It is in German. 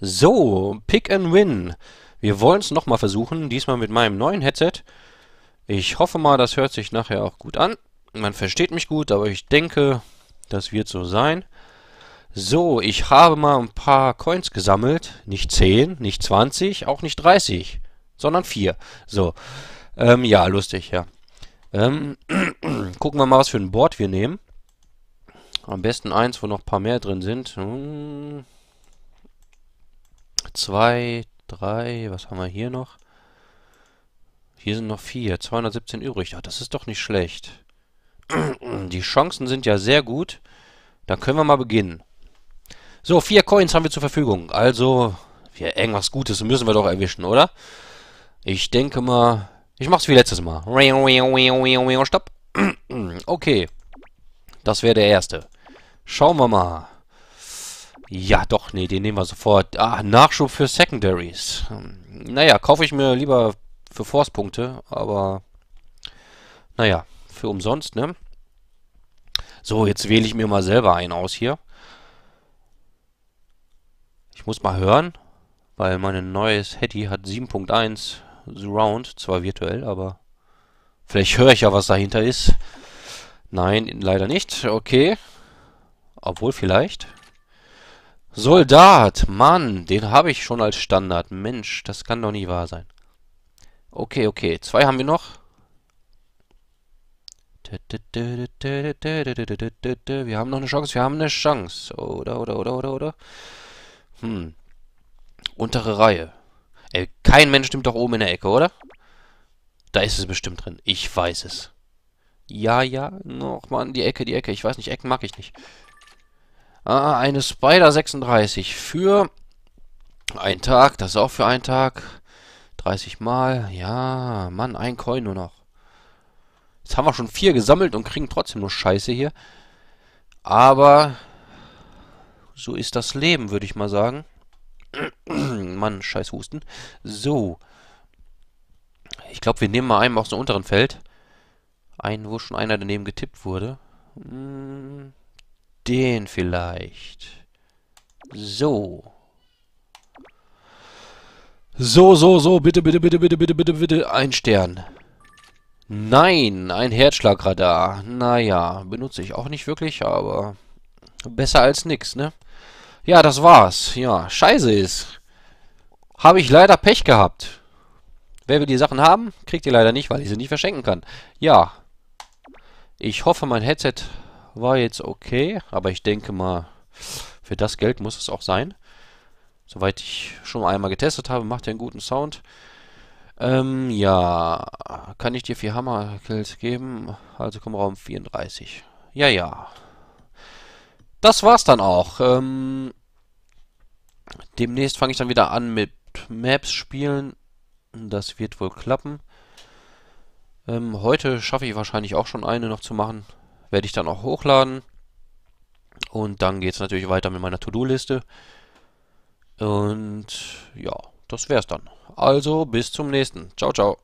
So, Pick and Win. Wir wollen es nochmal versuchen, diesmal mit meinem neuen Headset. Ich hoffe mal, das hört sich nachher auch gut an. Man versteht mich gut, aber ich denke, das wird so sein. So, ich habe mal ein paar Coins gesammelt. Nicht 10, nicht 20, auch nicht 30, sondern 4. So, ähm, ja, lustig, ja. Ähm, gucken wir mal, was für ein Board wir nehmen. Am besten eins, wo noch ein paar mehr drin sind. Hm. 2, 3, was haben wir hier noch? Hier sind noch 4, 217 übrig. Ach, das ist doch nicht schlecht. Die Chancen sind ja sehr gut. Dann können wir mal beginnen. So, vier Coins haben wir zur Verfügung. Also, ja, irgendwas Gutes müssen wir doch erwischen, oder? Ich denke mal... Ich mach's wie letztes Mal. Stopp. Okay. Das wäre der erste. Schauen wir mal. Ja, doch, nee, den nehmen wir sofort. Ah, Nachschub für Secondaries. Hm, naja, kaufe ich mir lieber für Force-Punkte, aber naja, für umsonst, ne? So, jetzt wähle ich mir mal selber einen aus hier. Ich muss mal hören, weil mein neues Hetty hat 7.1 Surround, zwar virtuell, aber vielleicht höre ich ja, was dahinter ist. Nein, leider nicht. Okay. Obwohl vielleicht. Soldat, Mann, den habe ich schon als Standard. Mensch, das kann doch nie wahr sein. Okay, okay, zwei haben wir noch. Wir haben noch eine Chance, wir haben eine Chance. Oder, oder, oder, oder, oder. Hm. Untere Reihe. Ey, kein Mensch stimmt doch oben in der Ecke, oder? Da ist es bestimmt drin. Ich weiß es. Ja, ja, noch mal in die Ecke, die Ecke. Ich weiß nicht, Ecken mag ich nicht. Ah, eine Spider 36 für einen Tag. Das ist auch für einen Tag. 30 Mal. Ja, Mann, ein Coin nur noch. Jetzt haben wir schon vier gesammelt und kriegen trotzdem nur Scheiße hier. Aber so ist das Leben, würde ich mal sagen. Mann, scheiß Husten. So. Ich glaube, wir nehmen mal einen aus dem unteren Feld. Einen, wo schon einer daneben getippt wurde. Hm den vielleicht. So. So, so, so, bitte, bitte, bitte, bitte, bitte, bitte, bitte, ein Stern. Nein, ein Herzschlagradar. Naja, benutze ich auch nicht wirklich, aber besser als nix, ne? Ja, das war's. Ja, scheiße ist. Habe ich leider Pech gehabt. Wer will die Sachen haben, kriegt ihr leider nicht, weil ich sie nicht verschenken kann. Ja. Ich hoffe, mein Headset war jetzt okay, aber ich denke mal, für das Geld muss es auch sein. Soweit ich schon einmal getestet habe, macht er einen guten Sound. Ähm, ja, kann ich dir vier Hammerkills geben? Also komm, Raum 34. Ja, ja. Das war's dann auch. Ähm, demnächst fange ich dann wieder an mit Maps spielen. Das wird wohl klappen. Ähm, heute schaffe ich wahrscheinlich auch schon eine noch zu machen. Werde ich dann auch hochladen. Und dann geht es natürlich weiter mit meiner To-Do-Liste. Und ja, das wär's dann. Also bis zum nächsten. Ciao, ciao.